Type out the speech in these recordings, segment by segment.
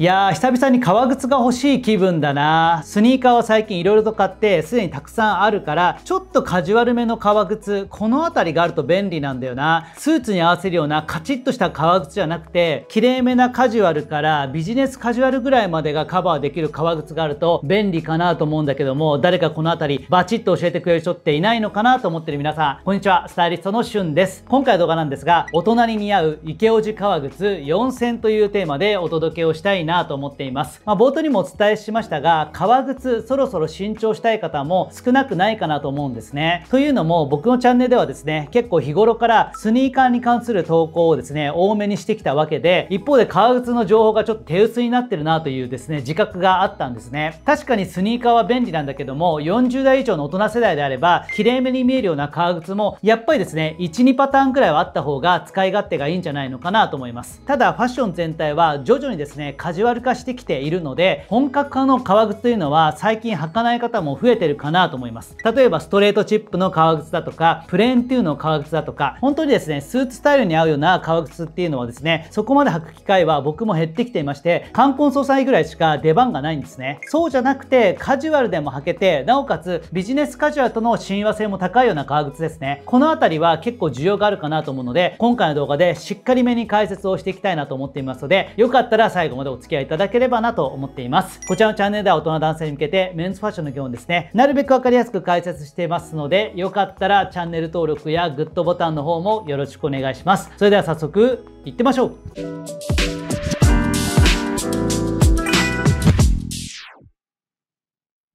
いやー久々に革靴が欲しい気分だなスニーカーは最近いろいろと買ってすでにたくさんあるからちょっとカジュアルめの革靴この辺りがあると便利なんだよなスーツに合わせるようなカチッとした革靴じゃなくてきれいめなカジュアルからビジネスカジュアルぐらいまでがカバーできる革靴があると便利かなと思うんだけども誰かこの辺りバチッと教えてくれる人っていないのかなと思ってる皆さんこんにちはスタイリストのしゅんです今回の動画なんですが大人に似合うイケオジ革靴4 0 0 0というテーマでお届けをしたいななと思っています。まあ、冒頭にもお伝えしましたが、革靴そろそろ新調したい方も少なくないかなと思うんですね。というのも僕のチャンネルではですね、結構日頃からスニーカーに関する投稿をですね、多めにしてきたわけで、一方で革靴の情報がちょっと手薄になってるなというですね、自覚があったんですね。確かにスニーカーは便利なんだけども、40代以上の大人世代であれば、きれいめに見えるような革靴も、やっぱりですね、1、2パターンくらいはあった方が使い勝手がいいんじゃないのかなと思います。ただ、ファッション全体は徐々にですね、ジュアル化してきているので本格化の革靴というのは最近履かない方も増えてるかなと思います例えばストレートチップの革靴だとかプレーンっていうの革靴だとか本当にですねスーツスタイルに合うような革靴っていうのはですねそこまで履く機会は僕も減ってきていまして冠婚葬祭ぐらいしか出番がないんですねそうじゃなくてカジュアルでも履けてなおかつビジネスカジュアルとの親和性も高いような革靴ですねこの辺りは結構需要があるかなと思うので今回の動画でしっかりめに解説をしていきたいなと思っていますのでよかったら最後までお付き合いいただければなと思っていますこちらのチャンネルでは大人男性に向けてメンズファッションの業務ですねなるべく分かりやすく解説していますのでよかったらチャンネル登録やグッドボタンの方もよろしくお願いしますそれでは早速いってみましょう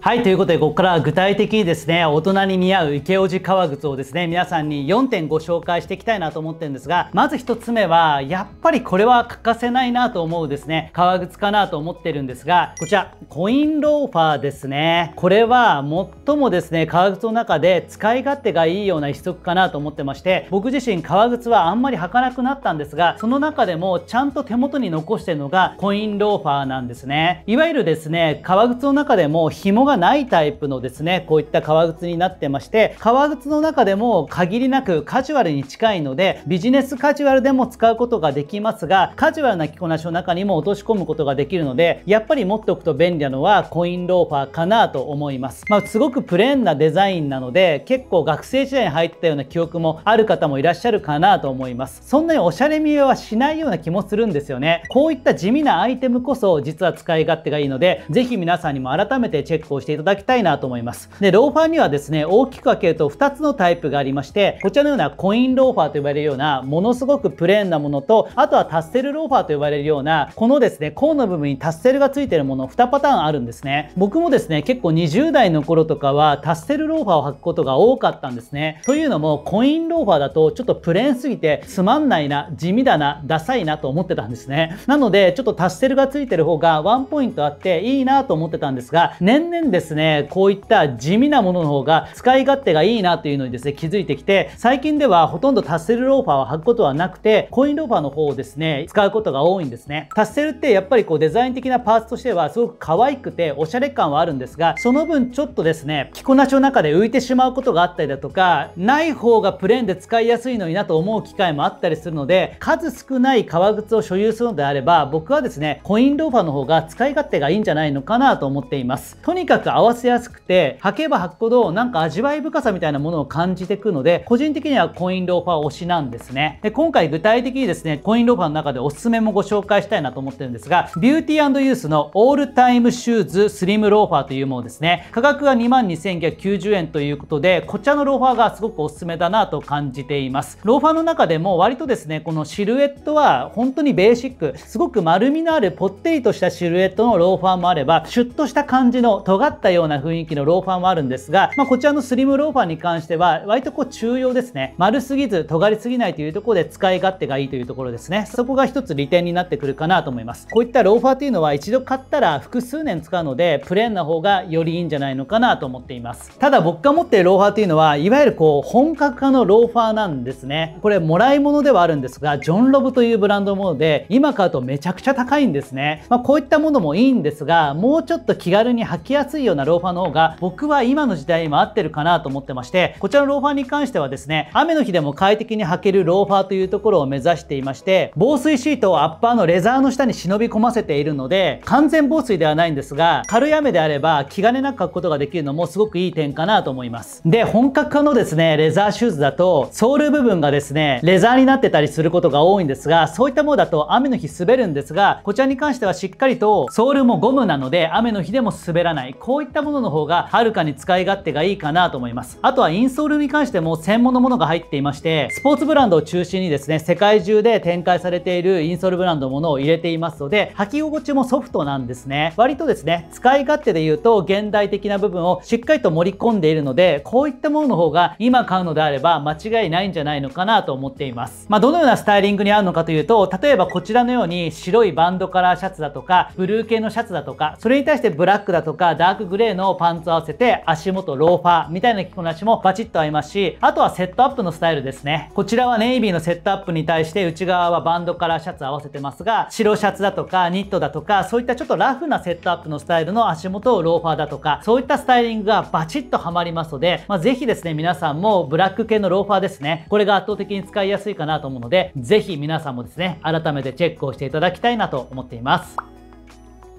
はいということでここから具体的にですね大人に似合う池王子革靴をですね皆さんに4点ご紹介していきたいなと思ってるんですがまず1つ目はやっぱりこれは欠かせないなと思うですね革靴かなと思ってるんですがこちらコインローファーですねこれは最もですね革靴の中で使い勝手がいいような一足かなと思ってまして僕自身革靴はあんまり履かなくなったんですがその中でもちゃんと手元に残してるのがコインローファーなんですねいわゆるですね革靴の中でも紐がはないタイプのですねこういった革靴になってまして革靴の中でも限りなくカジュアルに近いのでビジネスカジュアルでも使うことができますがカジュアルな着こなしの中にも落とし込むことができるのでやっぱり持っておくと便利なのはコインローファーかなと思います、まあ、すごくプレーンなデザインなので結構学生時代に入ってたような記憶もある方もいらっしゃるかなと思いますそんなにおしゃれ見えはしないような気もするんですよねこういった地味なアイテムこそ実は使い勝手がいいので是非皆さんにも改めてチェックをしていただきたいなと思います。で、ローファーにはですね、大きく分けると2つのタイプがありまして、こちらのようなコインローファーと呼ばれるような、ものすごくプレーンなものと、あとはタッセルローファーと呼ばれるような、このですね、甲の部分にタッセルが付いてるもの2パターンあるんですね。僕もですね、結構20代の頃とかはタッセルローファーを履くことが多かったんですね。というのも、コインローファーだとちょっとプレーンすぎて、つまんないな、地味だな、ダサいなと思ってたんですね。なので、ちょっとタッセルが付いてる方がワンポイントあっていいなと思ってたんですが、年々ですね、こういった地味なものの方が使い勝手がいいなというのにですね、気づいてきて、最近ではほとんどタッセルローファーを履くことはなくて、コインローファーの方をですね、使うことが多いんですね。タッセルってやっぱりこうデザイン的なパーツとしてはすごく可愛くておしゃれ感はあるんですが、その分ちょっとですね、着こなしの中で浮いてしまうことがあったりだとか、ない方がプレーンで使いやすいのになと思う機会もあったりするので、数少ない革靴を所有するのであれば、僕はですね、コインローファーの方が使い勝手がいいんじゃないのかなと思っています。とにか合わせやすくて履けば履くほどなんか味わい深さみたいなものを感じてくので個人的にはコインローファー推しなんですねで今回具体的にですねコインローファーの中でおすすめもご紹介したいなと思ってるんですがビューティーユースのオールタイムシューズスリムローファーというものですね価格が22,990円ということでこちらのローファーがすごくおすすめだなと感じていますローファーの中でも割とですねこのシルエットは本当にベーシックすごく丸みのあるぽってりとしたシルエットのローファーもあればシュッとした感じの尖っったような雰囲気のローファーもあるんですが、まあ、こちらのスリムローファーに関しては、割とこう中用ですね。丸すぎず、尖りすぎないというところで使い勝手がいいというところですね。そこが一つ利点になってくるかなと思います。こういったローファーというのは一度買ったら複数年使うので、プレーンな方がよりいいんじゃないのかなと思っています。ただ僕が持っているローファーというのは、いわゆるこう、本格化のローファーなんですね。これ、もらい物ではあるんですが、ジョンロブというブランドのもので、今買うとめちゃくちゃ高いんですね。まあ、こういったものもいいんですが、もうちょっと気軽に履きやすいようなローファーの方が僕は今の時代にも合ってるかなと思ってましてこちらのローファーに関してはですね雨の日でも快適に履けるローファーというところを目指していまして防水シートをアッパーのレザーの下に忍び込ませているので完全防水ではないんですが軽い雨であれば気兼ねなく履くことができるのもすごくいい点かなと思いますで本格化のですねレザーシューズだとソール部分がですねレザーになってたりすることが多いんですがそういったものだと雨の日滑るんですがこちらに関してはしっかりとソールもゴムなので雨の日でも滑らないこういったものの方がはるかに使い勝手がいいかなと思いますあとはインソールに関しても専門のものが入っていましてスポーツブランドを中心にですね世界中で展開されているインソールブランドのものを入れていますので履き心地もソフトなんですね割とですね使い勝手で言うと現代的な部分をしっかりと盛り込んでいるのでこういったものの方が今買うのであれば間違いないんじゃないのかなと思っていますまあ、どのようなスタイリングに合うのかというと例えばこちらのように白いバンドカラーシャツだとかブルー系のシャツだとかそれに対してブラックだとかダーークグレーのパンツ合わせて足元ローファーみたいな着こなしもバチッと合いますし、あとはセットアップのスタイルですね。こちらはネイビーのセットアップに対して内側はバンドからシャツ合わせてますが、白シャツだとかニットだとか、そういったちょっとラフなセットアップのスタイルの足元をローファーだとか、そういったスタイリングがバチッとはまりますので、まあ、ぜひですね、皆さんもブラック系のローファーですね、これが圧倒的に使いやすいかなと思うので、ぜひ皆さんもですね、改めてチェックをしていただきたいなと思っています。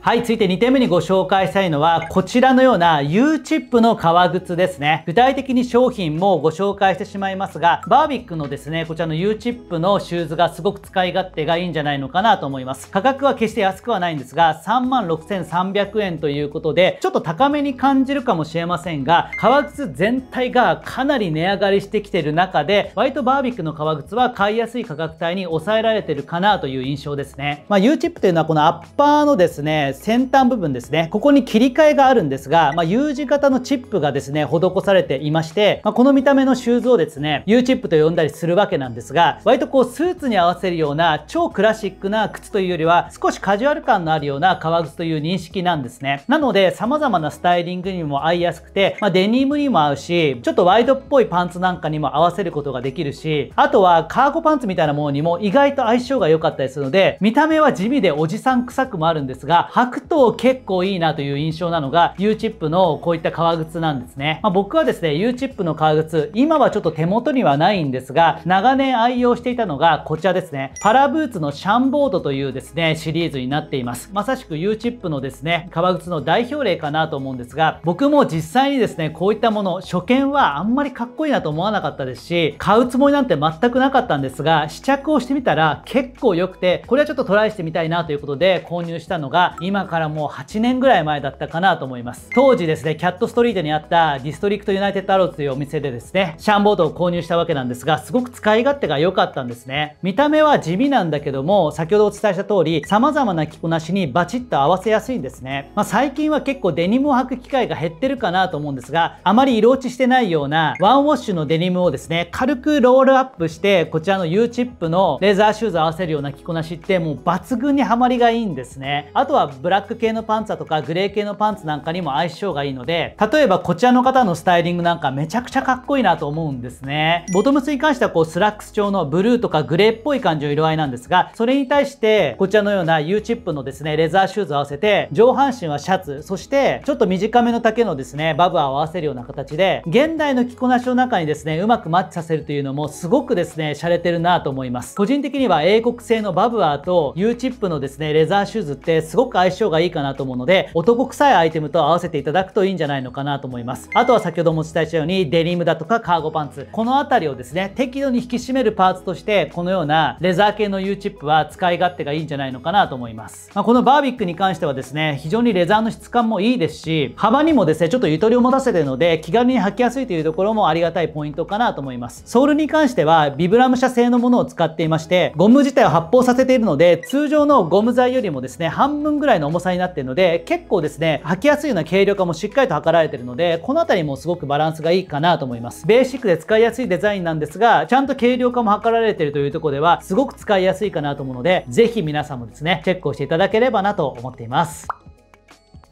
はい、続いて2点目にご紹介したいのは、こちらのような U チップの革靴ですね。具体的に商品もご紹介してしまいますが、バービックのですね、こちらの U チップのシューズがすごく使い勝手がいいんじゃないのかなと思います。価格は決して安くはないんですが、36,300円ということで、ちょっと高めに感じるかもしれませんが、革靴全体がかなり値上がりしてきてる中で、割とバービックの革靴は買いやすい価格帯に抑えられてるかなという印象ですね。まあ、U チップというのはこのアッパーのですね、先端部分ですねここに切り替えがあるんですが、まあ、U 字型のチップがですね施されていまして、まあ、この見た目のシューズをですね U チップと呼んだりするわけなんですが割とこうスーツに合わせるような超クラシックな靴というよりは少しカジュアル感のあるような革靴という認識なんですねなので様々なスタイリングにも合いやすくて、まあ、デニムにも合うしちょっとワイドっぽいパンツなんかにも合わせることができるしあとはカーゴパンツみたいなものにも意外と相性が良かったりするので見た目は地味でおじさん臭くもあるんですがくと結構いいなという印象なのが U チップのこういった革靴なんですね、まあ、僕はですね U チップの革靴今はちょっと手元にはないんですが長年愛用していたのがこちらですねパラブーツのシャンボードというですねシリーズになっていますまさしく U チップのですね革靴の代表例かなと思うんですが僕も実際にですねこういったもの初見はあんまりかっこいいなと思わなかったですし買うつもりなんて全くなかったんですが試着をしてみたら結構良くてこれはちょっとトライしてみたいなということで購入したのが今からもう8年ぐらい前だったかなと思います当時ですねキャットストリートにあったディストリクトユナイテッドアローズというお店でですねシャンボードを購入したわけなんですがすごく使い勝手が良かったんですね見た目は地味なんだけども先ほどお伝えした通り様々な着こなしにバチッと合わせやすいんですね、まあ、最近は結構デニムを履く機会が減ってるかなと思うんですがあまり色落ちしてないようなワンウォッシュのデニムをですね軽くロールアップしてこちらの U チップのレーザーシューズ合わせるような着こなしってもう抜群にハマりがいいんですねあとはブラック系のパンツだとかグレー系のパンツなんかにも相性がいいので例えばこちらの方のスタイリングなんかめちゃくちゃかっこいいなと思うんですねボトムスに関してはこうスラックス調のブルーとかグレーっぽい感じの色合いなんですがそれに対してこちらのような U チップのですねレザーシューズを合わせて上半身はシャツそしてちょっと短めの丈のですねバブアを合わせるような形で現代の着こなしの中にですねうまくマッチさせるというのもすごくですね洒落てるなと思います個人的には英国製のバブアーと U チップのですねレザーシューズってすごく相相性がいいかなと思うので、男臭いアイテムと合わせていただくといいんじゃないのかなと思います。あとは先ほどもお伝えしたように、デニムだとかカーゴパンツ、この辺りをですね、適度に引き締めるパーツとして、このようなレザー系の U チップは使い勝手がいいんじゃないのかなと思います。まあ、このバービックに関してはですね、非常にレザーの質感もいいですし、幅にもですね、ちょっとゆとりを持たせてるので、気軽に履きやすいというところもありがたいポイントかなと思います。ソールに関しては、ビブラム社製のものを使っていまして、ゴム自体を発泡させているので、通常のゴム材よりもですね、半分ぐらいいの重さになってるので結構ですね履きやすいような軽量化もしっかりと測られてるのでこの辺りもすごくバランスがいいかなと思いますベーシックで使いやすいデザインなんですがちゃんと軽量化も測られてるというとこではすごく使いやすいかなと思うのでぜひ皆さんもですねチェックをしていただければなと思っています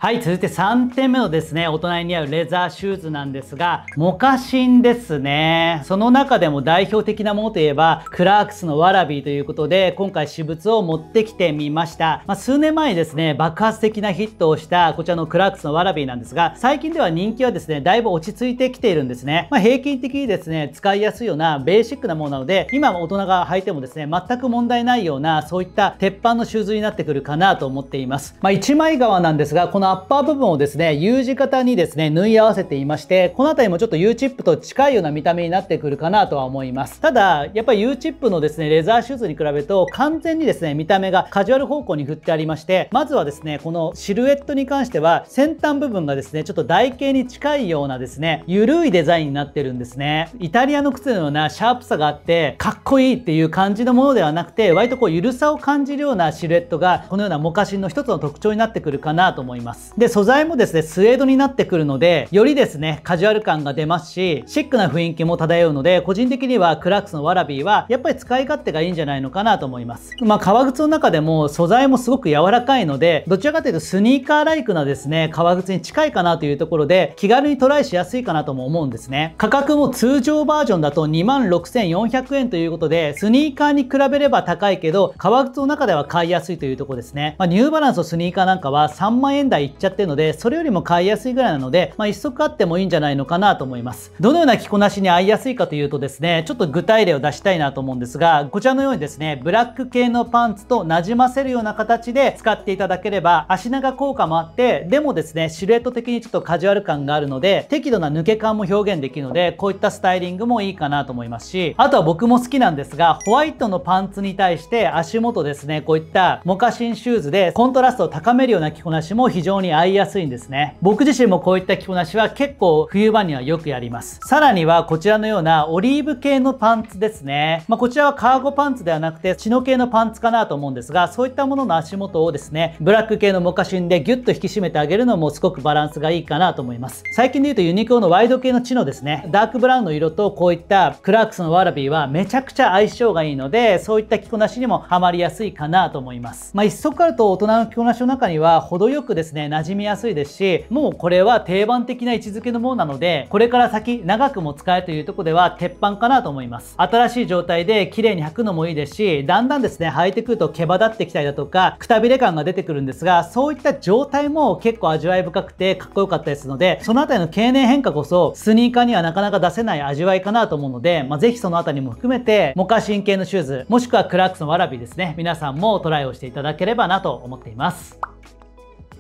はい続いて3点目のですね大人にあ合うレザーシューズなんですがモカシンですねその中でも代表的なものといえばクラークスのワラビーということで今回私物を持ってきてみました、まあ、数年前にですね爆発的なヒットをしたこちらのクラークスのワラビーなんですが最近では人気はですねだいぶ落ち着いてきているんですね、まあ、平均的にですね使いやすいようなベーシックなものなので今大人が履いてもですね全く問題ないようなそういった鉄板のシューズになってくるかなと思っています、まあ、1枚革なんですがこのアッパー部分をですね U 字型にですね縫い合わせていましてこの辺りもちょっと U チップと近いような見た目になってくるかなとは思いますただやっぱり U チップのですねレザーシューズに比べると完全にですね見た目がカジュアル方向に振ってありましてまずはですねこのシルエットに関しては先端部分がですねちょっと台形に近いようなですねゆるいデザインになってるんですねイタリアの靴のようなシャープさがあってかっこいいっていう感じのものではなくて割とこうゆるさを感じるようなシルエットがこのようなモカシンの一つの特徴になってくるかなと思いますますで素材もですねスウェードになってくるのでよりですねカジュアル感が出ますしシックな雰囲気も漂うので個人的にはクラックスのワラビーはやっぱり使い勝手がいいんじゃないのかなと思いますまあ革靴の中でも素材もすごく柔らかいのでどちらかというとスニーカーライクなですね革靴に近いかなというところで気軽にトライしやすいかなとも思うんですね価格も通常バージョンだと26,400円ということでスニーカーに比べれば高いけど革靴の中では買いやすいというところですね、まあ、ニューバランスのスニーカーなんかは3万円台いっちゃってるのでそれよりも買いやすいぐらいなので、まあ、1足あってもいいんじゃないのかなと思いますどのような着こなしに合いやすいかというとですねちょっと具体例を出したいなと思うんですがこちらのようにですねブラック系のパンツとなじませるような形で使っていただければ足長効果もあってでもですねシルエット的にちょっとカジュアル感があるので適度な抜け感も表現できるのでこういったスタイリングもいいかなと思いますしあとは僕も好きなんですがホワイトのパンツに対して足元ですねこういったモカシンシューズでコントラストを高めるような着こなしも非常常に合いやすいんですね。僕自身もこういった着こなしは結構冬場にはよくやります。さらにはこちらのようなオリーブ系のパンツですね。まあ、こちらはカーゴパンツではなくて、チノ系のパンツかなと思うんですが、そういったものの足元をですね、ブラック系のモカシンでギュッと引き締めてあげるのもすごくバランスがいいかなと思います。最近で言うとユニクロのワイド系のチノですね。ダークブラウンの色とこういったクラークスのワラビーはめちゃくちゃ相性がいいので、そういった着こなしにもハマりやすいかなと思います。まあ、一足あると大人の着こなしの中には程よくですね、馴染みやすいですし、もうこれは定番的な位置づけのものなので、これから先長くも使えというとこでは鉄板かなと思います。新しい状態で綺麗に履くのもいいですし、だんだんですね、履いてくると毛羽立ってきたりだとか、くたびれ感が出てくるんですが、そういった状態も結構味わい深くてかっこよかったですので、その辺りの経年変化こそ、スニーカーにはなかなか出せない味わいかなと思うので、まあ、ぜひその辺りも含めて、モカシン系のシューズ、もしくはクラックスのわらびですね、皆さんもトライをしていただければなと思っています。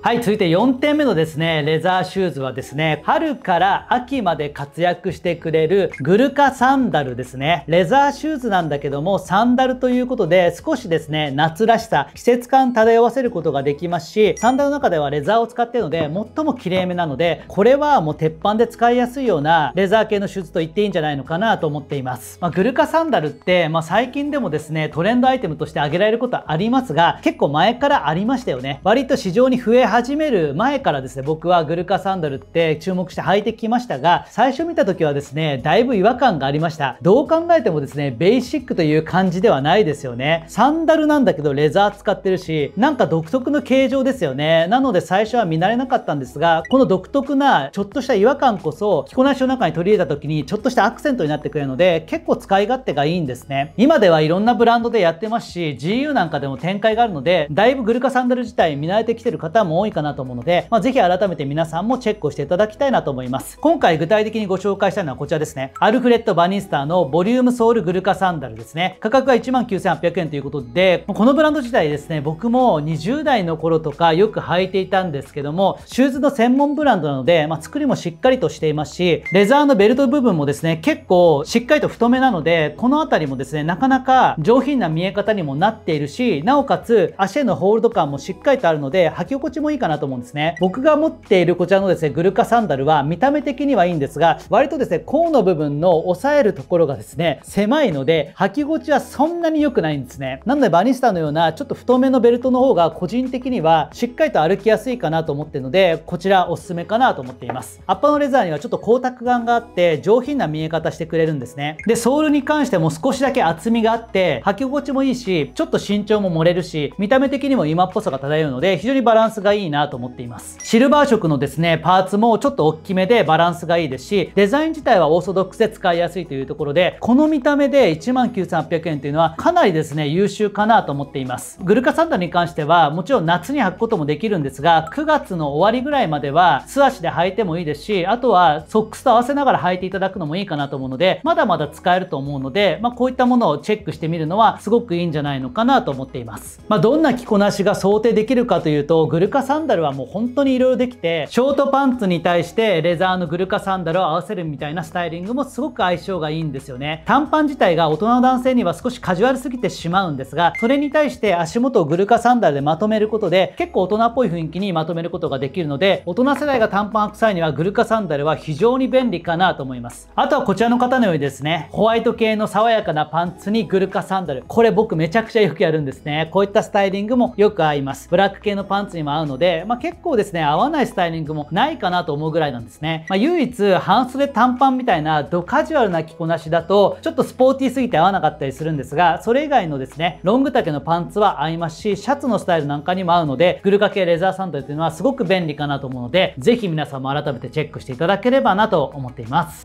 はい続いて4点目のですねレザーシューズはですね春から秋まで活躍してくれるグルカサンダルですねレザーシューズなんだけどもサンダルということで少しですね夏らしさ季節感漂わせることができますしサンダルの中ではレザーを使っているので最も綺麗めなのでこれはもう鉄板で使いやすいようなレザー系のシューズと言っていいんじゃないのかなと思っています、まあ、グルカサンダルって、まあ、最近でもですねトレンドアイテムとして挙げられることはありますが結構前からありましたよね割と市場に増え始める前からですね、僕はグルカサンダルって注目して履いてきましたが、最初見た時はですね、だいぶ違和感がありました。どう考えてもですね、ベーシックという感じではないですよね。サンダルなんだけどレザー使ってるし、なんか独特の形状ですよね。なので最初は見慣れなかったんですが、この独特なちょっとした違和感こそ、着こなしの中に取り入れた時にちょっとしたアクセントになってくれるので、結構使い勝手がいいんですね。今ではいろんなブランドでやってますし、GU なんかでも展開があるので、だいぶグルカサンダル自体見慣れてきてる方も多多いかなと思うので、まあ、ぜひ改めて皆さんもチェックをしていただきたいなと思います。今回具体的にご紹介したいのはこちらですね。アルフレッド・バニスターのボリュームソウルグルカサンダルですね。価格は19,800円ということで、このブランド自体ですね、僕も20代の頃とかよく履いていたんですけども、シューズの専門ブランドなので、まあ、作りもしっかりとしていますし、レザーのベルト部分もですね、結構しっかりと太めなので、この辺りもですね、なかなか上品な見え方にもなっているし、なおかつ足へのホールド感もしっかりとあるので、履き心地もいいかなと思うんですね。僕が持っているこちらのですね、グルカサンダルは見た目的にはいいんですが、割とですね、甲の部分の押さえるところがですね、狭いので、履き心地はそんなに良くないんですね。なのでバニスタのようなちょっと太めのベルトの方が個人的にはしっかりと歩きやすいかなと思ってるので、こちらおすすめかなと思っています。アッパのレザーにはちょっと光沢感があって上品な見え方してくれるんですね。で、ソールに関しても少しだけ厚みがあって、履き心地もいいし、ちょっと身長も盛れるし、見た目的にも今っぽさが漂うので、非常にバランスがいいなと思っています。シルバー色のですね、パーツもちょっと大きめでバランスがいいですし、デザイン自体はオーソドックスで使いやすいというところで、この見た目で19,800円というのはかなりですね、優秀かなと思っています。グルカサンダルに関しては、もちろん夏に履くこともできるんですが、9月の終わりぐらいまでは素足で履いてもいいですし、あとはソックスと合わせながら履いていただくのもいいかなと思うので、まだまだ使えると思うので、まあ、こういったものをチェックしてみるのはすごくいいんじゃないのかなと思っています。まあ、どんな着こなしが想定できるかというと、グルカサンダルはもう本当にいろいろできてショートパンツに対してレザーのグルカサンダルを合わせるみたいなスタイリングもすごく相性がいいんですよね短パン自体が大人の男性には少しカジュアルすぎてしまうんですがそれに対して足元をグルカサンダルでまとめることで結構大人っぽい雰囲気にまとめることができるので大人世代が短パン履く際にはグルカサンダルは非常に便利かなと思いますあとはこちらの方のようにですねホワイト系の爽やかなパンツにグルカサンダルこれ僕めちゃくちゃよくやるんですねこういったスタイリングもよく合いますブラック系のパンツにも合うのので、まあ、結構ですね、合わないスタイリングもないかなと思うぐらいなんですね。まあ、唯一、半袖短パンみたいなドカジュアルな着こなしだと、ちょっとスポーティーすぎて合わなかったりするんですが、それ以外のですね、ロング丈のパンツは合いますし、シャツのスタイルなんかにも合うので、グルカ系レザーサンドっというのはすごく便利かなと思うので、ぜひ皆さんも改めてチェックしていただければなと思っています。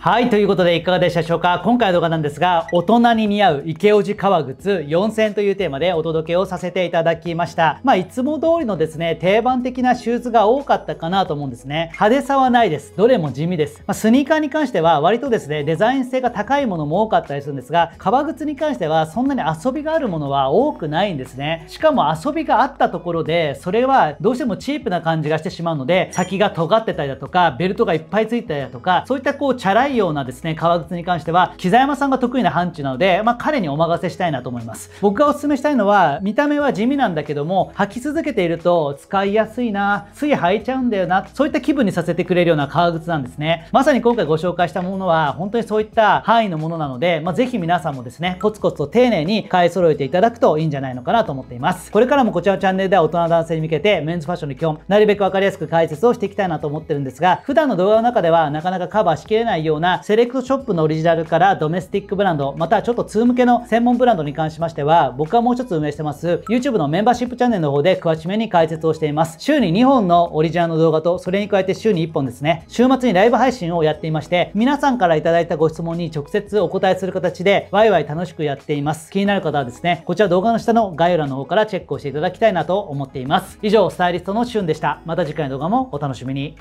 はいということでいかがでしたでしょうか今回の動画なんですが大人に似合う池王子革靴4 0 0 0というテーマでお届けをさせていただきましたまあいつも通りのですね定番的なシューズが多かったかなと思うんですね派手さはないですどれも地味です、まあ、スニーカーに関しては割とですねデザイン性が高いものも多かったりするんですが革靴に関してはそんなに遊びがあるものは多くないんですねしかも遊びがあったところでそれはどうしてもチープな感じがしてしまうので先が尖ってたりだとかベルトがいっぱいついたりだとかそういったこうチャラいないようなですね、革靴に関しては、木山さんが得意な範疇なので、まあ、彼にお任せしたいなと思います。僕がお勧めしたいのは、見た目は地味なんだけども、履き続けていると使いやすいな、つい履いちゃうんだよな、そういった気分にさせてくれるような革靴なんですね。まさに今回ご紹介したものは、本当にそういった範囲のものなので、まあ、ぜひ皆さんもですね、コツコツと丁寧に買い揃えていただくといいんじゃないのかなと思っています。これからもこちらのチャンネルでは大人男性に向けて、メンズファッションの基本、なるべくわかりやすく解説をしていきたいなと思ってるんですが、普段の動画の中ではなかなかカバーしきれないようなセレクトショップのオリジナルからドメスティックブランド、またちょっと2向けの専門ブランドに関しましては、僕はもう一つ運営してます YouTube のメンバーシップチャンネルの方で詳しめに解説をしています。週に2本のオリジナルの動画と、それに加えて週に1本ですね、週末にライブ配信をやっていまして、皆さんから頂いたご質問に直接お答えする形で、ワイワイ楽しくやっています。気になる方はですね、こちら動画の下の概要欄の方からチェックをしていただきたいなと思っています。以上、スタイリストのしゅんでした。また次回の動画もお楽しみに。